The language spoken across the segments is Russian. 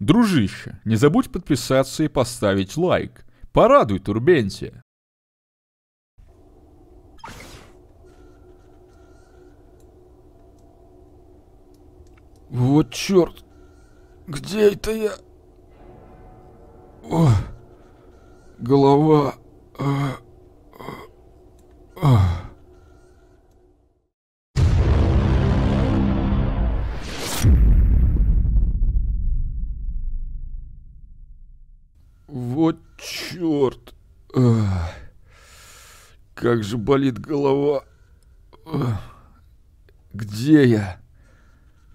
Дружище, не забудь подписаться и поставить лайк. Порадуй Турбентия. Вот черт! Где это я? О, голова... А... Как же болит голова. Где я?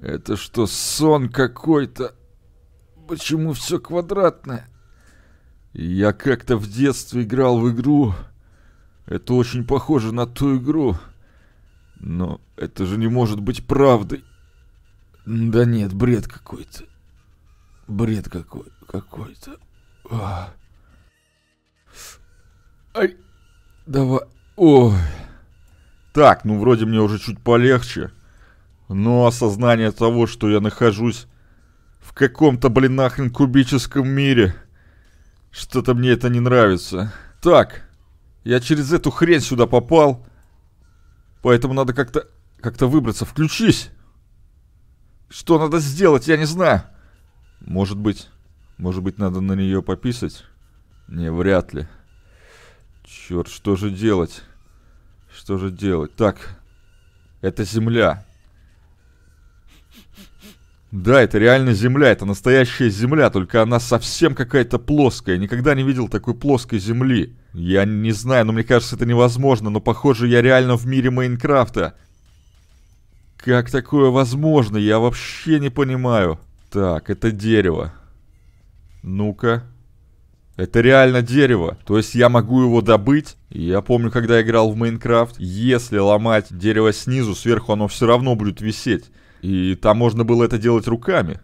Это что, сон какой-то? Почему все квадратное? Я как-то в детстве играл в игру. Это очень похоже на ту игру. Но это же не может быть правдой. Да нет, бред какой-то. Бред какой какой-то. Ай, давай. Ой. Так, ну вроде мне уже чуть полегче. Но осознание того, что я нахожусь в каком-то, блин, нахрен кубическом мире. Что-то мне это не нравится. Так, я через эту хрень сюда попал. Поэтому надо как-то как-то выбраться. Включись! Что надо сделать, я не знаю. Может быть, может быть надо на нее пописать? Не, вряд ли. Черт, что же делать? Что же делать? Так, это земля. Да, это реально земля, это настоящая земля, только она совсем какая-то плоская. Никогда не видел такой плоской земли. Я не знаю, но мне кажется, это невозможно, но похоже, я реально в мире Майнкрафта. Как такое возможно? Я вообще не понимаю. Так, это дерево. Ну-ка. Это реально дерево. То есть я могу его добыть. Я помню, когда я играл в Майнкрафт, если ломать дерево снизу, сверху оно все равно будет висеть. И там можно было это делать руками.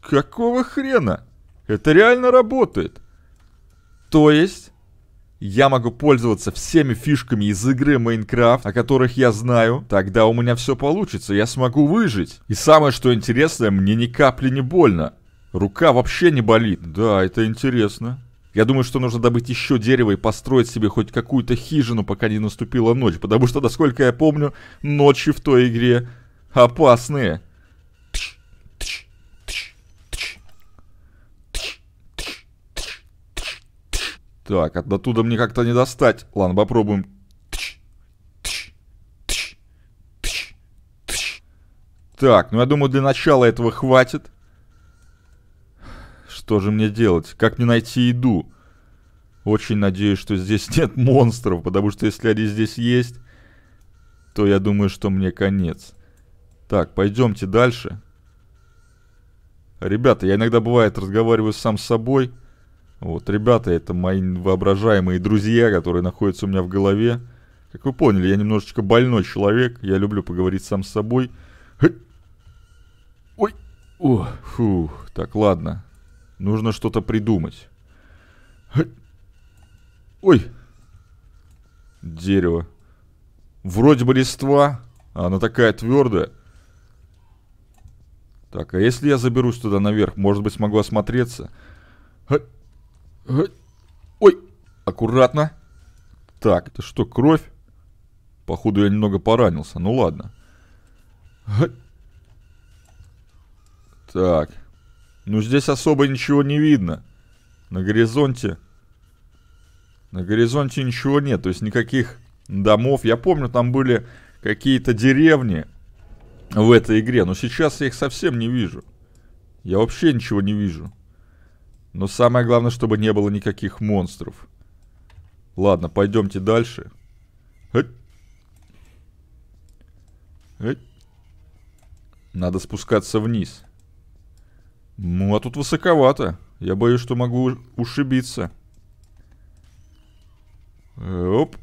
Какого хрена? Это реально работает. То есть, я могу пользоваться всеми фишками из игры Майнкрафт, о которых я знаю, тогда у меня все получится, я смогу выжить. И самое что интересное, мне ни капли не больно. Рука вообще не болит. Да, это интересно. Я думаю, что нужно добыть еще дерево и построить себе хоть какую-то хижину, пока не наступила ночь. Потому что, насколько я помню, ночи в той игре опасные. Так, оттуда мне как-то не достать. Ладно, попробуем. Тш, тш, тш, тш, тш. Так, ну я думаю, для начала этого хватит. Что же мне делать? Как мне найти еду? Очень надеюсь, что здесь нет монстров, потому что если они здесь есть, то я думаю, что мне конец. Так, пойдемте дальше. Ребята, я иногда бывает разговариваю сам с собой. Вот, ребята, это мои воображаемые друзья, которые находятся у меня в голове. Как вы поняли, я немножечко больной человек. Я люблю поговорить сам с собой. Ой. О, фух. Так, ладно. Нужно что-то придумать. Ой. Дерево. Вроде бы листва. А она такая твердая. Так, а если я заберусь туда наверх, может быть смогу осмотреться? Ой, аккуратно. Так, это что, кровь? Походу я немного поранился, ну ладно. Так. Ну здесь особо ничего не видно. На горизонте... На горизонте ничего нет, то есть никаких домов. Я помню, там были какие-то деревни в этой игре, но сейчас я их совсем не вижу. Я вообще ничего не вижу. Но самое главное, чтобы не было никаких монстров. Ладно, пойдемте дальше. Надо спускаться вниз. Ну, а тут высоковато. Я боюсь, что могу ушибиться. Оп.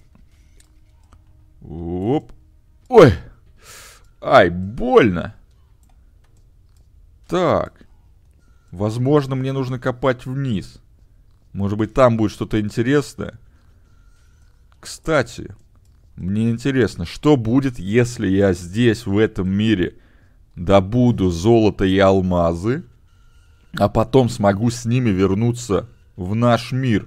Оп. Ой. Ай, больно. Так. Возможно, мне нужно копать вниз. Может быть, там будет что-то интересное. Кстати, мне интересно, что будет, если я здесь, в этом мире, добуду золото и алмазы, а потом смогу с ними вернуться в наш мир.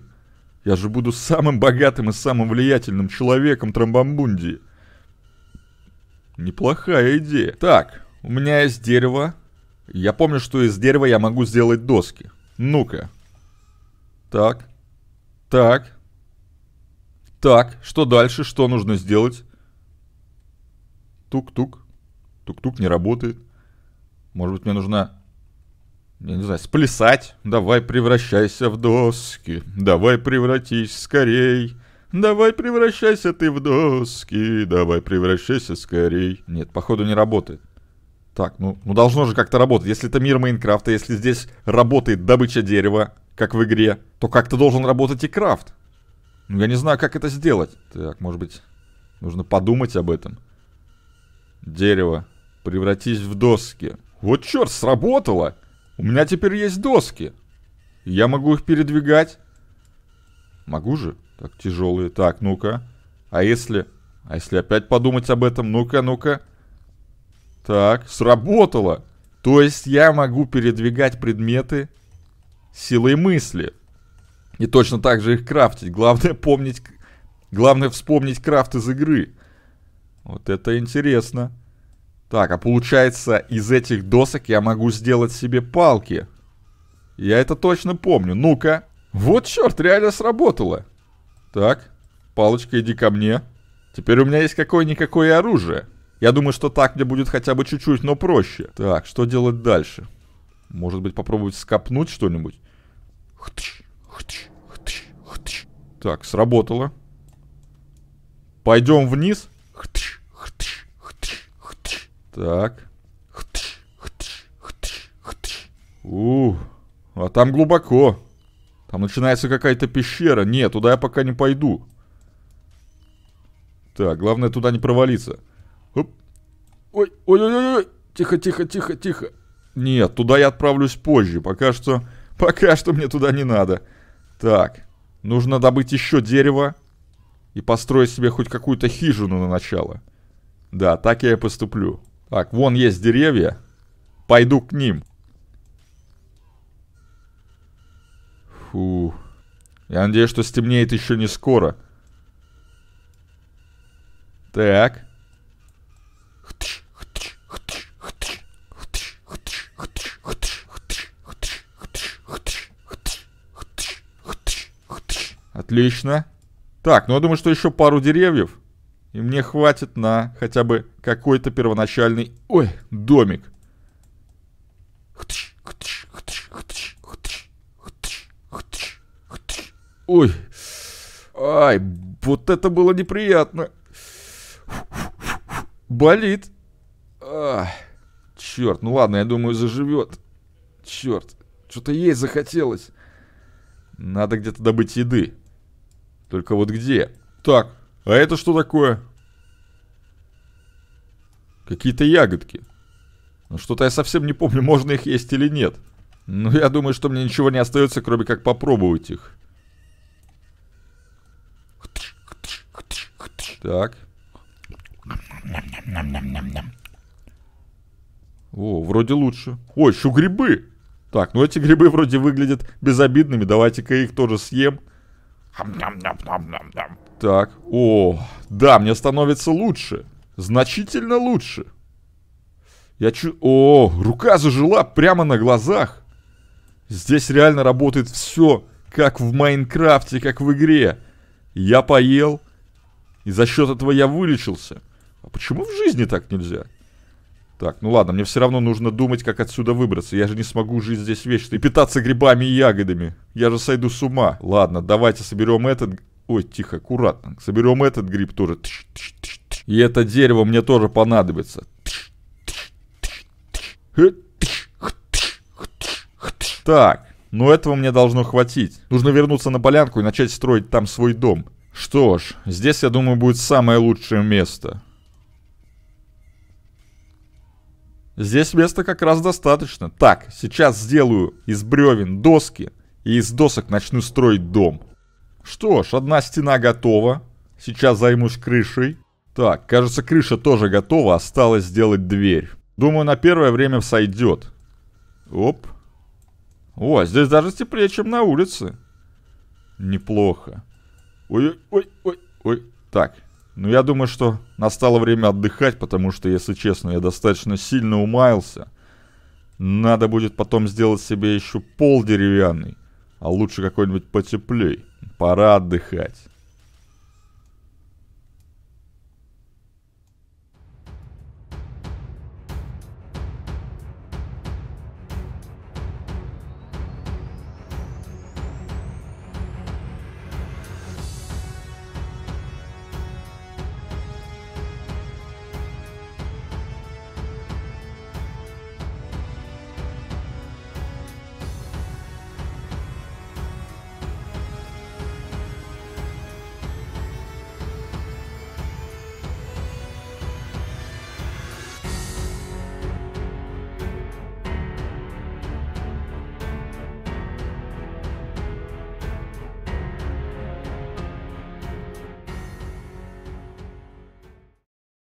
Я же буду самым богатым и самым влиятельным человеком Трамбамбунди. Неплохая идея. Так, у меня есть дерево, я помню, что из дерева я могу сделать доски. Ну-ка. Так. Так. Так, что дальше? Что нужно сделать? Тук-тук. Тук-тук не работает. Может быть, мне нужно... Я не знаю, сплясать. Давай превращайся в доски. Давай превратись скорей. Давай превращайся ты в доски. Давай превращайся скорей. Нет, походу не работает. Так, ну, ну должно же как-то работать. Если это мир Майнкрафта, если здесь работает добыча дерева, как в игре, то как-то должен работать и крафт. Ну, я не знаю, как это сделать. Так, может быть, нужно подумать об этом. Дерево. Превратись в доски. Вот черт, сработало! У меня теперь есть доски. Я могу их передвигать. Могу же? Так, тяжелые. Так, ну-ка. А если... А если опять подумать об этом? Ну-ка, ну-ка. Так, сработало. То есть я могу передвигать предметы силой мысли. И точно так же их крафтить. Главное помнить... Главное вспомнить крафт из игры. Вот это интересно. Так, а получается, из этих досок я могу сделать себе палки. Я это точно помню. Ну-ка. Вот черт, реально сработало. Так, палочка, иди ко мне. Теперь у меня есть какое-никакое оружие. Я думаю, что так мне будет хотя бы чуть-чуть, но проще. Так, что делать дальше? Может быть, попробовать скопнуть что-нибудь? Так, сработало. Пойдем вниз. Так. Ух, а там глубоко. Там начинается какая-то пещера. Нет, туда я пока не пойду. Так, главное туда не провалиться. Ой, ой, ой, ой, тихо, тихо, тихо, тихо. Нет, туда я отправлюсь позже. Пока что, пока что мне туда не надо. Так, нужно добыть еще дерево и построить себе хоть какую-то хижину на начало. Да, так я и поступлю. Так, вон есть деревья. Пойду к ним. Фу. Я надеюсь, что стемнеет еще не скоро. Так. Отлично. Так, ну я думаю, что еще пару деревьев. И мне хватит на хотя бы какой-то первоначальный... Ой, домик. Ой. Ай, вот это было неприятно. Болит. черт, ну ладно, я думаю, заживет. Черт, что-то ей захотелось. Надо где-то добыть еды. Только вот где? Так, а это что такое? Какие-то ягодки. Ну, что-то я совсем не помню, можно их есть или нет. Но ну, я думаю, что мне ничего не остается, кроме как попробовать их. Так. О, вроде лучше. О, еще грибы. Так, ну эти грибы вроде выглядят безобидными. Давайте-ка их тоже съем. Съем. Так, о, да, мне становится лучше. Значительно лучше. Я чу... О, рука зажила прямо на глазах. Здесь реально работает все, как в Майнкрафте, как в игре. Я поел, и за счет этого я вылечился. А почему в жизни так нельзя? Так, ну ладно, мне все равно нужно думать, как отсюда выбраться. Я же не смогу жить здесь вечно и питаться грибами и ягодами. Я же сойду с ума. Ладно, давайте соберем этот... Ой, тихо, аккуратно. Соберем этот гриб тоже. И это дерево мне тоже понадобится. Так, но этого мне должно хватить. Нужно вернуться на полянку и начать строить там свой дом. Что ж, здесь, я думаю, будет самое лучшее место. Здесь места как раз достаточно. Так, сейчас сделаю из бревен доски и из досок начну строить дом. Что ж, одна стена готова. Сейчас займусь крышей. Так, кажется, крыша тоже готова, осталось сделать дверь. Думаю, на первое время сойдет. Оп. О, здесь даже теплее, чем на улице. Неплохо. Ой-ой-ой-ой. Так, ну я думаю, что настало время отдыхать, потому что, если честно, я достаточно сильно умаялся. Надо будет потом сделать себе еще пол деревянный, а лучше какой-нибудь потеплей. Пора отдыхать.